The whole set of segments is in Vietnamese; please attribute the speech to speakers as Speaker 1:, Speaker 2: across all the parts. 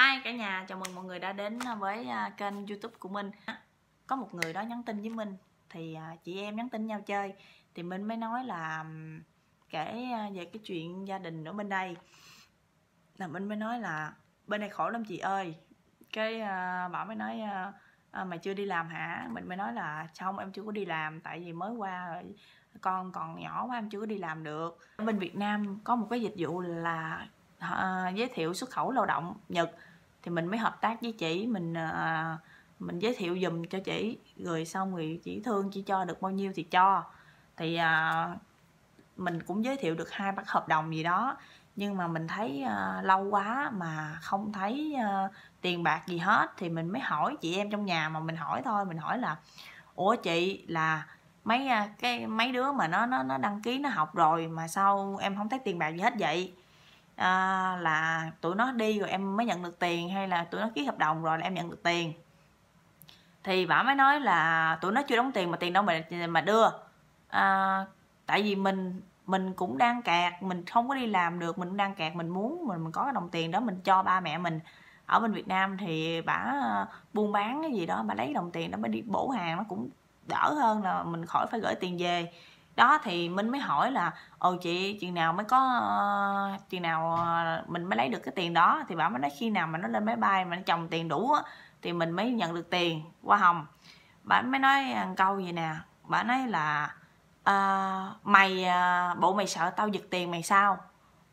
Speaker 1: Hi cả nhà, chào mừng mọi người đã đến à, với à, kênh youtube của mình Có một người đó nhắn tin với mình Thì à, chị em nhắn tin nhau chơi Thì mình mới nói là kể về cái chuyện gia đình ở bên đây Là mình mới nói là bên này khổ lắm chị ơi Cái bảo mới nói mày chưa đi làm hả Mình mới nói là xong em chưa có đi làm Tại vì mới qua rồi con còn nhỏ quá em chưa có đi làm được Bên Việt Nam có một cái dịch vụ là giới thiệu xuất khẩu lao động Nhật thì mình mới hợp tác với chị mình à, mình giới thiệu dùm cho chị rồi xong rồi chị thương chị cho được bao nhiêu thì cho thì à, mình cũng giới thiệu được hai bác hợp đồng gì đó nhưng mà mình thấy à, lâu quá mà không thấy à, tiền bạc gì hết thì mình mới hỏi chị em trong nhà mà mình hỏi thôi mình hỏi là ủa chị là mấy à, cái mấy đứa mà nó nó nó đăng ký nó học rồi mà sao em không thấy tiền bạc gì hết vậy à, là tụi nó đi rồi em mới nhận được tiền hay là tụi nó ký hợp đồng rồi là em nhận được tiền thì bả mới nói là tụi nó chưa đóng tiền mà tiền đâu mà mà đưa à, tại vì mình mình cũng đang kẹt mình không có đi làm được mình cũng đang kẹt mình muốn mình, mình có cái đồng tiền đó mình cho ba mẹ mình ở bên Việt Nam thì bả ờ, buôn bán cái gì đó bà lấy đồng tiền đó bà đi bổ hàng nó cũng đỡ hơn là mình khỏi phải gửi tiền về đó thì minh mới hỏi là ồ chị chừng nào mới có uh, ờ, chừng nào ờ, mình mới lấy được cái tiền đó thì bảo mới nói khi nào mà nó lên máy bay mà nó chồng tiền đủ á, thì mình mới nhận được tiền hoa hồng bà mới nói câu gì nè bà nói là uh, mày bộ mày sợ tao giật tiền mày sao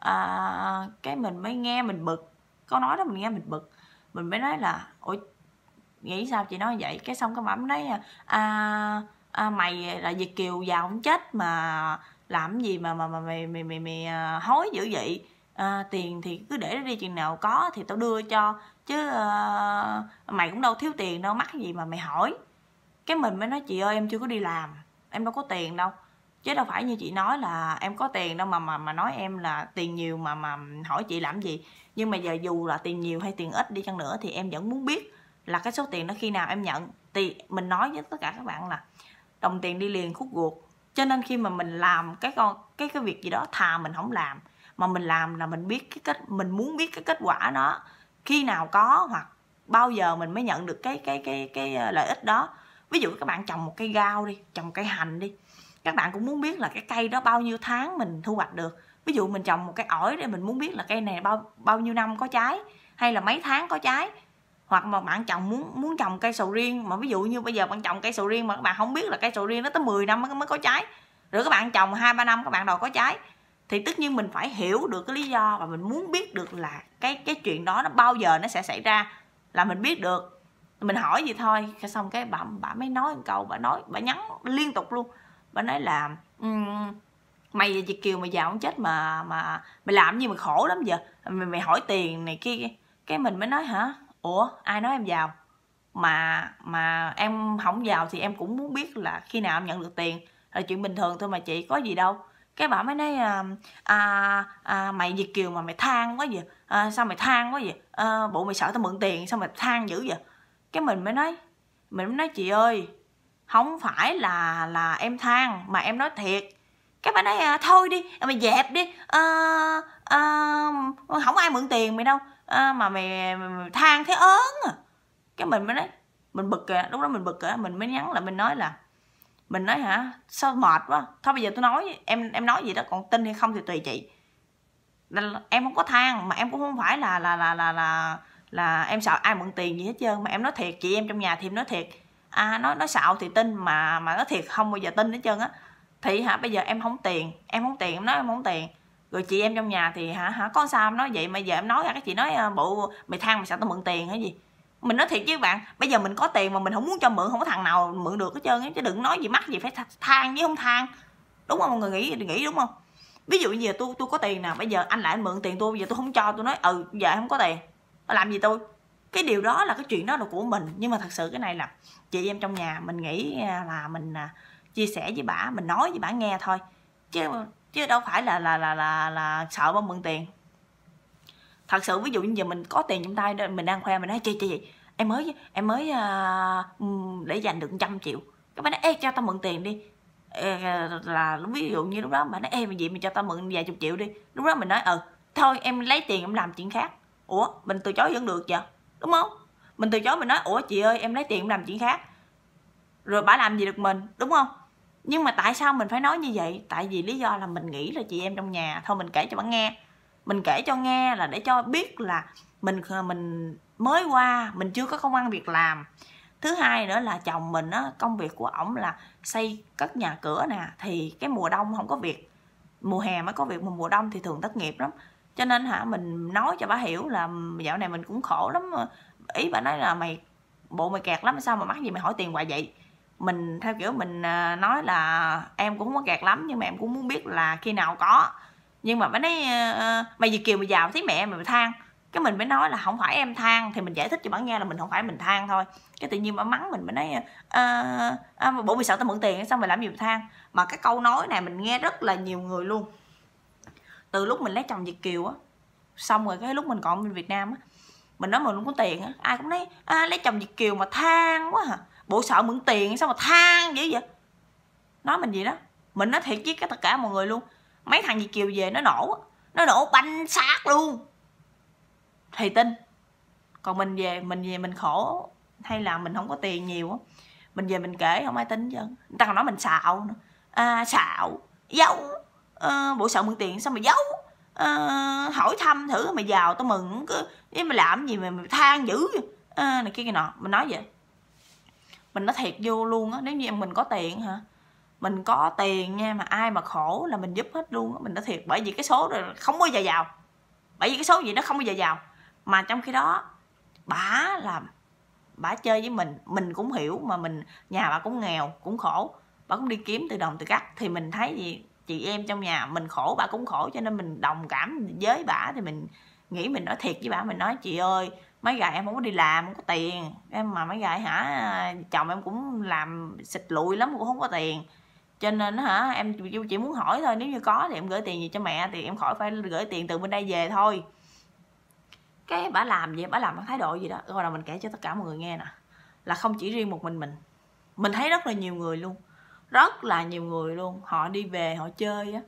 Speaker 1: uh, cái mình mới nghe mình bực câu nói đó mình nghe mình bực mình mới nói là ủa nghĩ sao chị nói vậy cái xong cái bà mới nói à uh, à, mày à, là Việt kiều giàu không chết mà làm gì mà mà mà mày mày mày, mày à, hối dữ vậy à, tiền thì cứ để đi chừng nào có thì tao đưa cho chứ à, mày cũng đâu thiếu tiền đâu mắc gì mà mày hỏi cái mình mới nói chị ơi em chưa có đi làm em đâu có tiền đâu chứ đâu phải như chị nói là em có tiền đâu mà mà mà nói em là tiền nhiều mà mà hỏi chị làm gì nhưng mà giờ dù là tiền nhiều hay tiền ít đi chăng nữa thì em vẫn muốn biết là cái số tiền đó khi nào em nhận thì mình nói với tất cả các bạn là đồng tiền đi liền khúc ruột cho nên khi mà mình làm cái con cái cái việc gì đó thà mình không làm mà mình làm là mình biết cái kết mình muốn biết cái kết quả nó khi nào có hoặc bao giờ mình mới nhận được cái cái cái cái ờ, lợi ích đó ví dụ các bạn trồng một cây rau đi trồng cây hành đi các bạn cũng muốn biết là cái cây đó bao nhiêu tháng mình thu hoạch được ví dụ mình trồng một cái ổi để mình muốn biết là cây này bao bao nhiêu năm có trái hay là mấy tháng có trái hoặc mà bạn trồng muốn muốn trồng cây sầu riêng mà ví dụ như bây giờ bạn trồng cây sầu riêng mà các bạn không biết là cây sầu riêng nó tới 10 năm mới, mới có trái rồi các bạn trồng hai ba năm các bạn đòi có trái thì tất nhiên mình phải hiểu được cái lý do và mình muốn biết được là cái cái chuyện đó nó bao giờ nó sẽ xảy ra là mình biết được mình hỏi gì thôi xong cái bà bà mới nói một câu bà nói bà nhắn liên tục luôn bà nói là um, mày và chị kiều mày giàu không chết mà mà mày làm gì mà khổ lắm giờ mày mày hỏi tiền này kia cái mình mới nói hả ủa ai nói em giàu mà mà em không giàu thì em cũng muốn biết là khi nào em nhận được tiền là chuyện bình thường thôi mà chị có gì đâu cái bà mới nói à, à, à mày việt kiều mà mày than quá vậy à, sao mày than quá vậy à, bộ mày sợ tao mượn tiền sao mày than dữ vậy cái mình mới nói mình mới nói chị ơi không phải là là em than mà em nói thiệt cái bà nói à, thôi đi mày dẹp đi à, à, không ai mượn tiền mày đâu à, mà mày, mày, mày than thế ớn à cái mình mới nói mình bực kìa lúc đó mình bực kìa mình mới nhắn là mình nói là mình nói hả sao mệt quá thôi bây giờ tôi nói em em nói gì đó còn tin hay không thì tùy chị em không có than mà em cũng không phải là là là là là là em sợ ai mượn tiền gì hết trơn mà em nói thiệt chị em trong nhà thì em nói thiệt à nói nói xạo thì tin mà mà nói thiệt không bao giờ tin hết trơn á thì hả bây giờ em không tiền em không tiền em nói em không tiền rồi chị em trong nhà thì hả hả có sao em nói vậy mà giờ em nói ra cái chị nói ờ, bộ mày than mà sao tao mượn tiền hay gì mình nói thiệt chứ bạn bây giờ mình có tiền mà mình không muốn cho mượn không có thằng nào mượn được hết trơn chứ đừng nói gì mắc gì phải than chứ không than đúng không mọi người nghĩ nghĩ đúng không ví dụ như giờ tôi tôi có tiền nè bây giờ anh lại mượn tiền tôi bây giờ tôi không cho tôi nói ừ giờ không có tiền làm gì tôi cái điều đó là cái chuyện đó là của mình nhưng mà thật sự cái này là chị em trong nhà mình nghĩ à, là mình à, chia sẻ với bà mình nói với bà nghe thôi chứ chứ đâu phải là là là là, là sợ bông mượn tiền thật sự ví dụ như giờ mình có tiền trong tay mình đang khoe mình nói chị chị gì em mới em mới uh, để dành được trăm triệu các bạn nói ê cho tao mượn tiền đi ê, là ví dụ như lúc đó bạn nói em mà gì mình cho tao mượn vài chục triệu đi lúc đó mình nói ừ thôi em lấy tiền em làm chuyện khác ủa mình từ chối vẫn được vậy đúng không mình từ chối mình nói ủa chị ơi em lấy tiền em làm chuyện khác rồi bà làm gì được mình đúng không nhưng mà tại sao mình phải nói như vậy tại vì lý do là mình nghĩ là chị em trong nhà thôi mình kể cho bạn nghe mình kể cho nghe là để cho biết là mình ờ, mình mới qua mình chưa có công ăn việc làm thứ hai nữa là chồng mình á công việc của ổng là xây cất nhà cửa nè thì cái mùa đông không có việc mùa hè mới có việc mà mùa đông thì thường thất nghiệp lắm cho nên hả mình nói cho bà hiểu là ừ, dạo này mình cũng khổ lắm ờ, ý bà nói là mày bộ mày kẹt lắm sao mà mắc gì mày hỏi tiền hoài vậy mình theo kiểu mình à, nói là em cũng không có gạt lắm nhưng mà em cũng muốn biết là khi nào có nhưng mà mới nói à, à, mày Việt kiều mày giàu thấy mẹ em mày than cái mình mới nói là không phải em than thì mình giải thích cho bạn nghe là mình không phải mình than thôi cái tự nhiên mà mắng mình mới nói à, à, bộ mày sợ tao mượn tiền sao mày làm gì mà than mà cái câu nói này mình nghe rất là nhiều người luôn từ lúc mình lấy chồng việt kiều á xong rồi cái lúc mình còn bên việt nam á mình nói mình không có tiền á ai cũng nói à, lấy chồng việt kiều mà than quá hả à bộ sợ mượn tiền sao mà than dữ vậy nói mình gì đó mình nói thiệt với tất cả mọi người luôn mấy thằng gì kiều về nó nổ nó nổ banh xác luôn thì tin còn mình về mình về mình khổ hay là mình không có tiền nhiều mình về mình kể không ai tin chứ người ta còn nói mình xạo nữa à, xạo giấu à, bộ sợ mượn tiền sao mà giấu à, hỏi thăm thử mày giàu tao mừng cứ với mày làm gì mà mày than dữ à, này kia kia nọ mình nói vậy mình nói thiệt vô luôn á nếu như em mình có tiền hả mình có tiền nha mà ai mà khổ là mình giúp hết luôn á mình nói thiệt bởi vì cái số rồi không bao giờ giàu bởi vì cái số gì nó không bao giờ giàu mà trong khi đó bả là bả chơi với mình mình cũng hiểu mà mình nhà bà cũng nghèo cũng khổ bà cũng đi kiếm từ đồng từ cắt thì mình thấy gì chị em trong nhà mình khổ bà cũng khổ cho nên mình đồng cảm với bả thì mình nghĩ mình nói thiệt với bả mình nói chị ơi mấy gà em không có đi làm không có tiền em mà mấy gà hả chồng em cũng làm xịt lụi lắm cũng không có tiền cho nên hả em chỉ muốn hỏi thôi nếu như có thì em gửi tiền gì cho mẹ thì em khỏi phải gửi tiền từ bên đây về thôi cái bà làm gì bà làm bằng thái độ gì đó rồi là mình kể cho tất cả mọi người nghe nè là không chỉ riêng một mình mình mình thấy rất là nhiều người luôn rất là nhiều người luôn họ đi về họ chơi á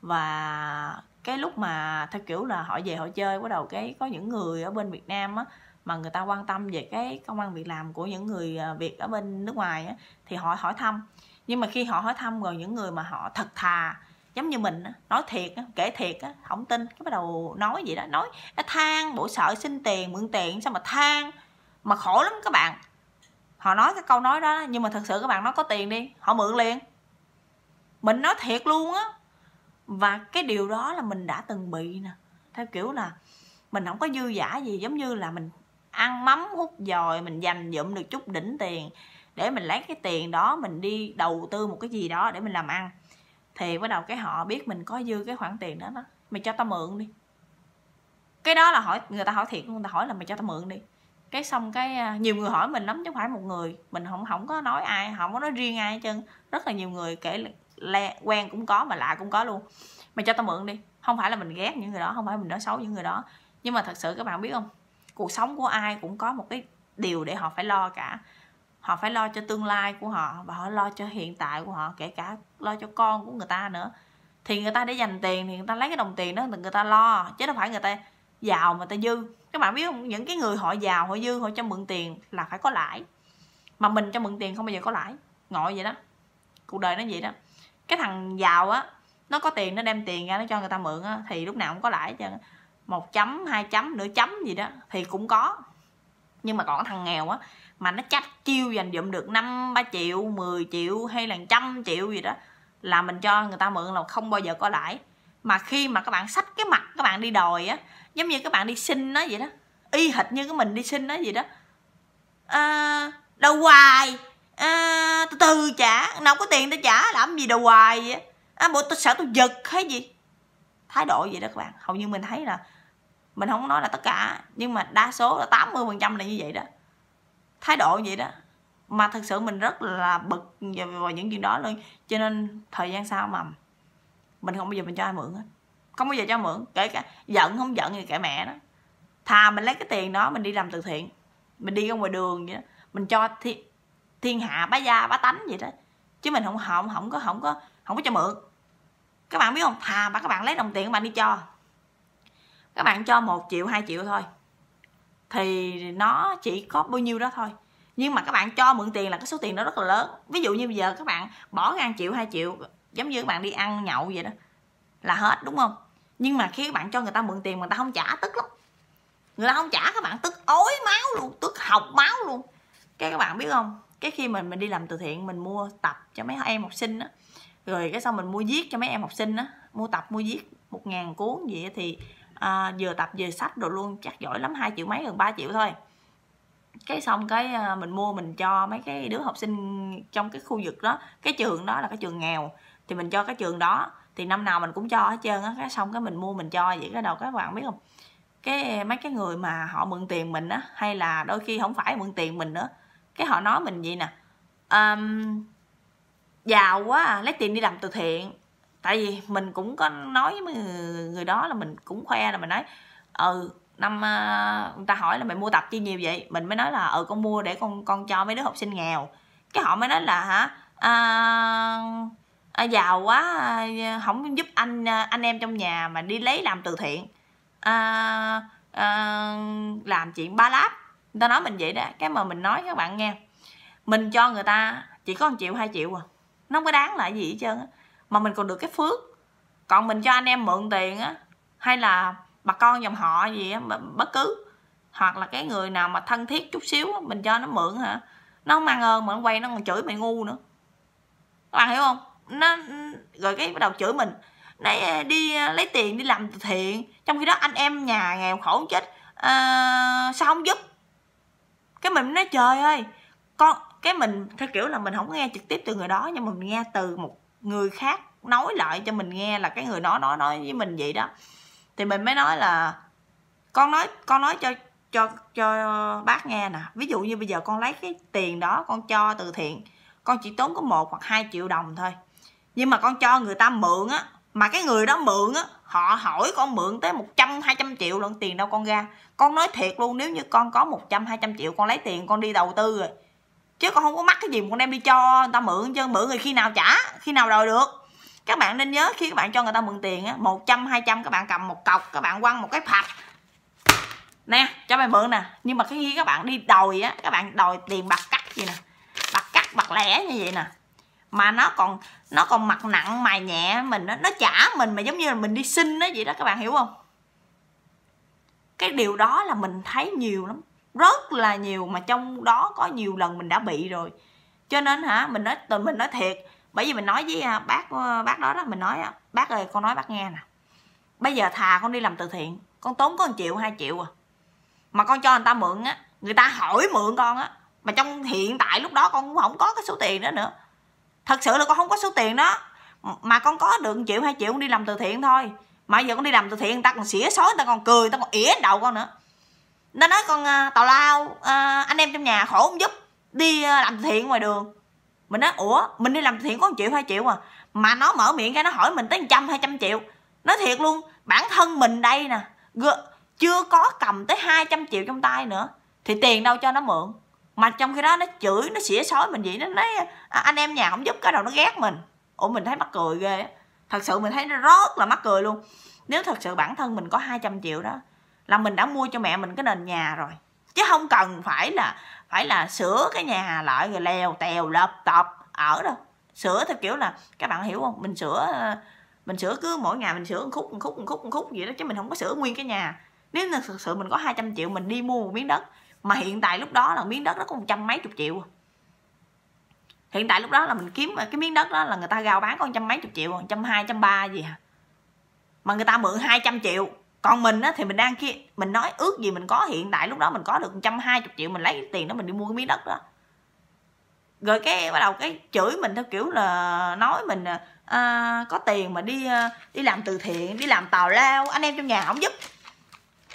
Speaker 1: và cái lúc mà theo kiểu là họ về họ chơi bắt đầu cái có những người ở bên Việt Nam á mà người ta quan tâm về cái công an việc làm của những người à, việt ở bên nước ngoài á, thì họ hỏi thăm nhưng mà khi họ hỏi thăm rồi những người mà họ thật thà giống như mình nói thiệt kể thiệt không tin cái bắt đầu nói gì đó nói than bộ sợ xin tiền mượn tiền sao mà than mà khổ lắm các bạn họ nói cái câu nói đó nhưng mà thật sự các bạn nói có tiền đi họ mượn liền mình nói thiệt luôn á và cái điều đó là mình đã từng bị nè theo kiểu là mình không có dư giả gì giống như là mình ăn mắm hút dòi mình dành dụm được chút đỉnh tiền để mình lấy cái tiền đó mình đi đầu tư một cái gì đó để mình làm ăn thì bắt đầu cái họ biết mình có dư cái khoản tiền đó đó mày cho tao mượn đi cái đó là hỏi người ta hỏi thiệt người ta hỏi là mày cho tao mượn đi cái xong cái à, nhiều người hỏi mình lắm chứ không phải một người mình không không có nói ai không có nói riêng ai hết trơn rất là nhiều người kể le, quen cũng có mà lạ cũng có luôn mày cho tao mượn đi không phải là mình ghét những người đó không phải mình nói xấu những người đó nhưng mà thật sự các bạn biết không cuộc sống của ai cũng có một cái điều để họ phải lo cả họ phải lo cho tương lai của họ và họ lo cho hiện tại của họ kể cả lo cho con của người ta nữa thì người ta để dành tiền thì người ta lấy cái đồng tiền đó người ta lo chứ đâu phải người ta giàu mà ta dư các bạn biết không những cái người họ giàu họ dư họ cho mượn tiền là phải có lãi mà mình cho mượn tiền không bao giờ có lãi ngộ vậy đó cuộc đời nó vậy đó cái thằng giàu á nó có tiền nó đem tiền ra nó cho người ta mượn á thì lúc nào cũng có lãi chứ một chấm hai chấm nửa chấm gì đó thì cũng có nhưng mà còn thằng nghèo á mà nó chắc chiêu dành dụm được năm ba triệu 10 triệu hay là trăm triệu gì đó là mình cho người ta mượn là không bao giờ có lãi mà khi mà các bạn sách cái mặt các bạn đi đòi á giống như các bạn đi xin nó vậy đó y hệt như cái mình đi xin nó vậy đó à, ờ, đầu hoài à, từ từ trả nào có tiền tao trả làm gì đầu hoài vậy à, bộ tao sợ tao giật hay gì thái độ vậy đó các bạn hầu như mình thấy là mình không nói là tất cả nhưng mà đa số là 80 phần trăm là như vậy đó thái độ vậy đó mà thật sự mình rất là bực vào những chuyện đó luôn cho nên thời gian sau mà mình không bao giờ mình cho ai mượn hết không bao giờ cho mượn kể cả giận không giận thì kẻ mẹ đó thà mình lấy cái tiền đó mình đi làm từ thiện mình đi ra ngoài đường vậy đó mình cho thi, thiên hạ bá gia bá tánh vậy đó chứ mình không không không có không có không có cho mượn các bạn biết không thà mà các bạn lấy đồng tiền các bạn đi cho các bạn cho 1 triệu 2 triệu thôi thì nó chỉ có bao nhiêu đó thôi nhưng mà các bạn cho mượn tiền là cái số tiền nó rất là lớn ví dụ như bây giờ các bạn bỏ ngang triệu 2 triệu giống như các bạn đi ăn nhậu vậy đó là hết đúng không nhưng mà khi các bạn cho người ta mượn tiền mà người ta không trả tức lắm người ta không trả các bạn tức ối máu luôn tức học máu luôn cái các bạn biết không cái khi mình mình đi làm từ thiện mình mua tập cho mấy em học sinh á rồi cái xong mình mua viết cho mấy em học sinh á mua tập mua viết một ngàn cuốn vậy thì à, vừa tập vừa sách rồi luôn chắc giỏi lắm hai triệu mấy gần 3 triệu thôi cái xong cái à, mình mua mình cho mấy cái đứa học sinh trong cái khu vực đó cái trường đó là cái trường nghèo thì mình cho cái trường đó thì năm nào mình cũng cho hết trơn á cái xong cái mình mua mình cho vậy cái đầu các bạn biết không cái mấy cái người mà họ mượn tiền mình á hay là đôi khi không phải mượn tiền mình nữa cái họ nói mình vậy nè um, giàu quá à, lấy tiền đi làm từ thiện tại vì mình cũng có nói với người đó là mình cũng khoe là mình nói ừ năm ờ, người ta hỏi là mày mua tập chi nhiều vậy mình mới nói là ừ con mua để con con cho mấy đứa học sinh nghèo cái họ mới nói là hả à, à, giàu quá không à, giúp anh à, anh em trong nhà mà đi lấy làm từ thiện à, à, làm chuyện ba láp người ta nói mình vậy đó cái mà mình nói các bạn nghe mình cho người ta chỉ có một triệu hai triệu à nó không có đáng là gì hết trơn á mà mình còn được cái phước còn mình cho anh em mượn tiền á hay là bà con dòng họ gì á bất cứ hoặc là cái người nào mà thân thiết chút xíu á, mình cho nó mượn hả nó không mang ơn mà nó quay nó còn chửi mày ngu nữa các bạn hiểu không nó rồi cái bắt đầu chửi mình nãy đi à, lấy tiền đi làm từ thiện trong khi đó anh em nhà nghèo khổ chết à, sao không giúp cái mình nói trời ơi con cái mình theo kiểu là mình không nghe trực tiếp từ người đó nhưng mà mình nghe từ một người khác nói lại cho mình nghe là cái người đó nói nói với mình vậy đó thì mình mới nói là con nói con nói cho cho cho bác nghe nè ví dụ như bây giờ con lấy cái tiền đó con cho từ thiện con chỉ tốn có một hoặc 2 triệu đồng thôi nhưng mà con cho người ta mượn á mà cái người đó mượn á họ hỏi con mượn tới 100 200 triệu lận tiền đâu con ra con nói thiệt luôn nếu như con có 100 200 triệu con lấy tiền con đi đầu tư rồi chứ con không có mắc cái gì mà con đem đi cho người ta mượn chứ mượn người khi nào trả khi nào đòi được các bạn nên nhớ khi các bạn cho người ta mượn tiền á một trăm hai trăm các bạn cầm một cọc các bạn quăng một cái phạt nè cho mày mượn nè nhưng mà khi các bạn đi đòi á các bạn đòi tiền bạc cắt gì nè bạc cắt bạc lẻ như vậy nè mà nó còn nó còn mặt nặng mày nhẹ mình nó, nó trả mình mà giống như là mình đi xin nó vậy đó các bạn hiểu không cái điều đó là mình thấy nhiều lắm rất là nhiều mà trong đó có nhiều lần mình đã bị rồi cho nên hả mình nói tụi mình nói thiệt bởi vì mình nói với à, bác ờ, bác đó đó mình nói à, bác ơi con nói bác nghe nè bây giờ thà con đi làm từ thiện con tốn có 1 triệu 2 triệu à mà con cho người ta mượn á người ta hỏi mượn con á mà trong hiện tại lúc đó con cũng không có cái số tiền đó nữa thật sự là con không có số tiền đó mà con có được 1 triệu 2 triệu con đi làm từ thiện thôi mà giờ con đi làm từ thiện người ta còn xỉa xói người ta còn cười người ta còn ỉa đầu con nữa nó nói con uh, tào lao uh, anh em trong nhà khổ không giúp đi uh, làm thiện ngoài đường mình nói ủa mình đi làm thiện có 1 triệu 2 triệu mà mà nó mở miệng ra nó hỏi mình tới 100 200 triệu nói thiệt luôn bản thân mình đây nè chưa có cầm tới 200 triệu trong tay nữa thì tiền đâu cho nó mượn mà trong khi đó nó chửi nó xỉa xói mình vậy nó nói anh em nhà không giúp cái đầu nó ghét mình ủa mình thấy mắc cười ghê thật sự mình thấy nó rất là mắc cười luôn nếu thật sự bản thân mình có 200 triệu đó là mình đã mua cho mẹ mình cái nền nhà rồi chứ không cần phải là phải là sửa cái nhà lại rồi leo tèo lợp tập ở đâu sửa theo kiểu là các bạn hiểu không mình sửa mình sửa cứ mỗi ngày mình sửa một khúc một khúc một khúc một khúc vậy đó chứ mình không có sửa nguyên cái nhà nếu là thực sự mình có 200 triệu mình đi mua một miếng đất mà hiện tại lúc đó là miếng đất nó có một trăm mấy chục triệu hiện tại lúc đó là mình kiếm cái miếng đất đó là người ta gào bán có một trăm mấy chục triệu một trăm hai trăm ba gì hả à. mà người ta mượn 200 triệu còn mình á, thì mình đang kia mình nói ước gì mình có hiện tại lúc đó mình có được 120 triệu mình lấy tiền đó mình đi mua cái miếng đất đó rồi cái bắt đầu cái chửi mình theo kiểu là nói mình à, à có tiền mà đi à, đi làm từ thiện đi làm tàu lao anh em trong nhà không giúp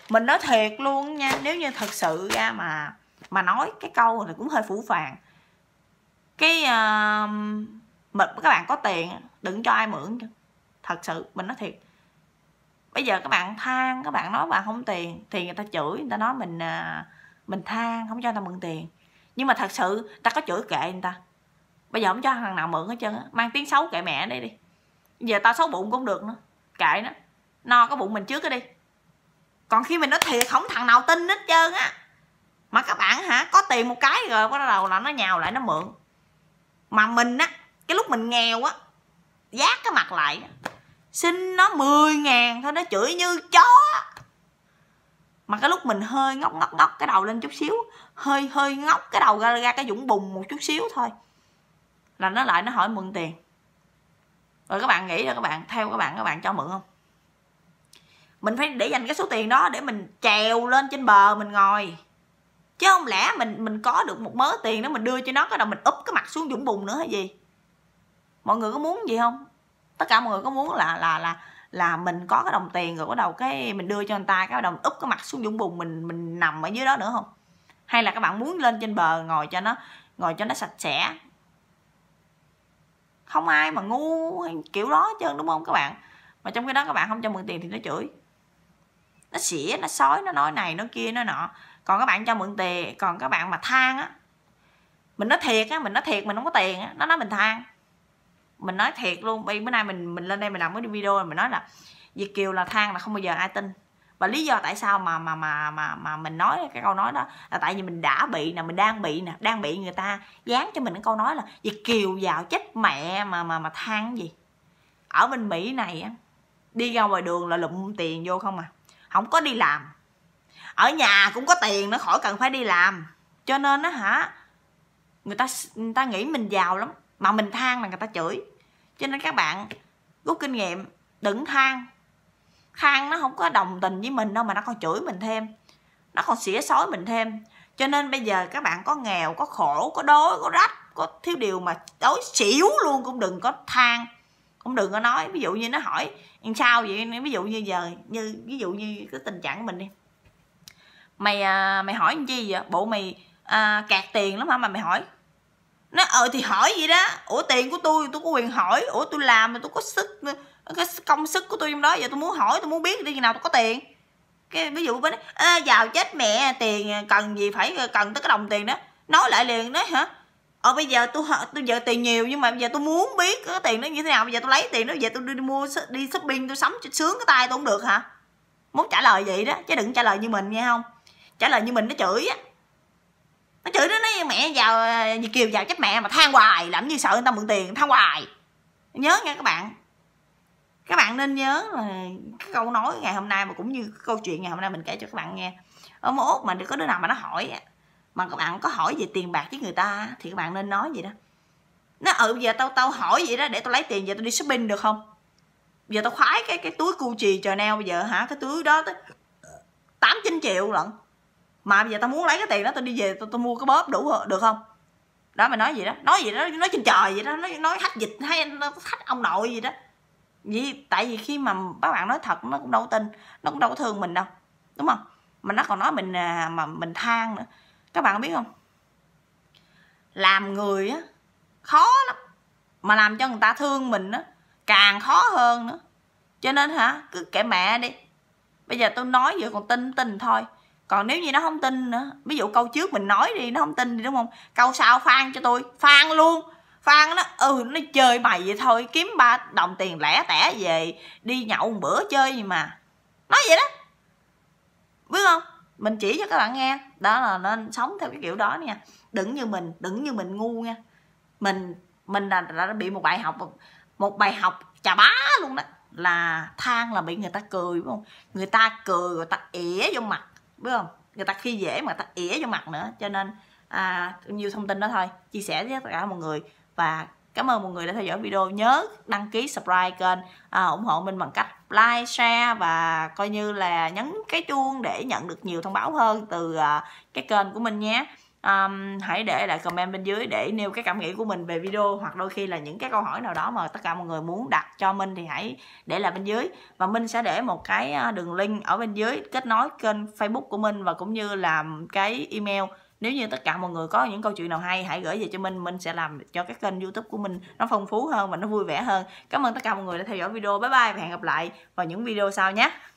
Speaker 1: mình nói thiệt luôn nha nếu như thật sự ra mà mà nói cái câu thì cũng hơi phủ phàng cái uh, à, mình các bạn có tiền đừng cho ai mượn thật sự mình nói thiệt bây giờ các bạn than các bạn nói bạn không tiền thì người ta chửi người ta nói mình à, mình than không cho người ta mượn tiền nhưng mà thật sự ta có chửi kệ người ta bây giờ không cho thằng nào mượn hết trơn á mang tiếng xấu kệ mẹ đấy đi giờ tao xấu bụng cũng được nữa kệ nó no cái bụng mình trước cái đi còn khi mình nói thiệt không thằng nào tin hết trơn á mà các bạn hả có tiền một cái rồi bắt đầu là nó nhào lại nó mượn mà mình á cái lúc mình nghèo á giác cái mặt lại xin nó 10 ngàn thôi nó chửi như chó mà cái lúc mình hơi ngóc ngóc ngóc cái đầu lên chút xíu hơi hơi ngóc cái đầu ra, ra cái dũng bùng một chút xíu thôi là nó lại nó hỏi mượn tiền rồi các bạn nghĩ là các bạn theo các bạn các bạn cho mượn không mình phải để dành cái số tiền đó để mình trèo lên trên bờ mình ngồi chứ không lẽ mình mình có được một mớ tiền đó mình đưa cho nó cái đầu mình úp cái mặt xuống dũng bùng nữa hay gì mọi người có muốn gì không tất cả mọi người có muốn là là là là mình có cái đồng tiền rồi bắt đầu cái mình đưa cho người ta cái đồng úp cái mặt xuống dũng bùn mình mình nằm ở dưới đó nữa không hay là các bạn muốn lên trên bờ ngồi cho nó ngồi cho nó sạch sẽ không ai mà ngu kiểu đó chứ đúng không các bạn mà trong khi đó các bạn không cho mượn tiền thì nó chửi nó xỉa nó sói nó nói này nó kia nó nọ còn các bạn cho mượn tiền còn các bạn mà than á mình nói thiệt á mình nói thiệt mình không có tiền á nó nói mình than mình nói thiệt luôn bây bữa nay mình mình lên đây mình làm cái video mình nói là Việt Kiều là than là không bao giờ ai tin và lý do tại sao mà mà mà mà mà mình nói cái câu nói đó là tại vì mình đã bị nè mình đang bị nè đang bị người ta dán cho mình cái câu nói là Việt Kiều giàu chết mẹ mà mà mà than gì ở bên Mỹ này á đi ra ngoài đường là lụm tiền vô không à không có đi làm ở nhà cũng có tiền nó khỏi cần phải đi làm cho nên á hả người ta người ta nghĩ mình giàu lắm mà mình than là người ta chửi cho nên các bạn rút kinh nghiệm đừng than than nó không có đồng tình với mình đâu mà nó còn chửi mình thêm nó còn xỉa xói mình thêm cho nên bây giờ các bạn có nghèo có khổ có đói có rách có thiếu điều mà đói xỉu luôn cũng đừng có than cũng đừng có nói ví dụ như nó hỏi làm sao vậy ví dụ như giờ như ví dụ như cái tình trạng của mình đi mày à, mày hỏi làm chi vậy bộ mày à, kẹt tiền lắm hả mà mày hỏi nó ờ thì hỏi vậy đó ủa tiền của tôi tôi có quyền hỏi ủa tôi làm mà tôi có sức cái công sức của tôi trong đó giờ tôi muốn hỏi tôi muốn biết đi khi nào tôi có tiền cái ví dụ bên đó, à, giàu chết mẹ tiền cần gì phải cần tới cái đồng tiền đó nói lại liền nói hả ờ bây giờ tôi tôi giờ tiền nhiều nhưng mà bây giờ tôi muốn biết cái tiền nó như thế nào bây giờ tôi lấy tiền đó về tôi đi, đi mua đi shopping tôi sắm sướng cái tay tôi cũng được hả muốn trả lời vậy đó chứ đừng trả lời như mình nghe không trả lời như mình nó chửi á nó chửi nó nói mẹ vào Việt ờ, kiều vào chết mẹ mà than hoài làm như sợ người ta mượn tiền than hoài nhớ nha các bạn các bạn nên nhớ là cái câu nói ngày hôm nay mà cũng như câu chuyện ngày hôm nay mình kể cho các bạn nghe ở mốt mà có đứa nào mà nó hỏi mà các bạn có hỏi về tiền bạc với người ta thì các bạn nên nói vậy đó nó ừ giờ tao tao hỏi vậy đó để tao lấy tiền giờ tao đi shopping được không giờ tao khoái cái cái túi cu Gucci neo bây giờ hả cái túi đó tới tám chín triệu lận mà bây giờ tao muốn lấy cái tiền đó tao đi về tao, tao mua cái bóp đủ được không đó mày nói gì đó nói gì đó nói trên trời vậy đó nói nói hách dịch hay hách ông nội gì đó vì tại vì khi mà các bạn nói thật nó cũng đâu tin nó cũng đâu có thương mình đâu đúng không mà nó còn nói mình à, mà mình than nữa các bạn biết không làm người á khó lắm mà làm cho người ta thương mình á càng khó hơn nữa cho nên hả cứ kệ mẹ đi bây giờ tôi nói vậy còn tin tin thôi còn nếu như nó không tin nữa ví dụ câu trước mình nói đi nó không tin đi đúng không câu sau phan cho tôi phan luôn phan nó ừ nó chơi mày vậy thôi kiếm ba đồng tiền lẻ tẻ về đi nhậu một bữa chơi gì mà nói vậy đó biết không mình chỉ cho các bạn nghe đó là nên sống theo cái kiểu đó nha đừng như mình đừng như mình ngu nha mình mình là đã bị một bài học một bài học chà bá luôn đó là than là bị người ta cười đúng không người ta cười người ta ỉa vô mặt biết không người ta khi dễ mà ta ỉa vô mặt nữa cho nên à, nhiều thông tin đó thôi chia sẻ với tất cả mọi người và cảm ơn mọi người đã theo dõi video nhớ đăng ký subscribe kênh à, ủng hộ mình bằng cách like share và coi như là nhấn cái chuông để nhận được nhiều thông báo hơn từ à, cái kênh của mình nhé um, hãy để lại comment bên dưới để nêu cái cảm nghĩ của mình về video hoặc đôi khi là những cái câu hỏi nào đó mà tất cả mọi người muốn đặt cho Minh thì hãy để lại bên dưới và Minh sẽ để một cái ờ, đường link ở bên dưới kết nối kênh Facebook của Minh và cũng như là cái email nếu như tất cả mọi người có những câu chuyện nào hay hãy gửi về cho Minh Minh sẽ làm cho cái kênh youtube của mình nó phong phú hơn và nó vui vẻ hơn Cảm ơn tất cả mọi người đã theo dõi video Bye bye và hẹn gặp lại vào những video sau nhé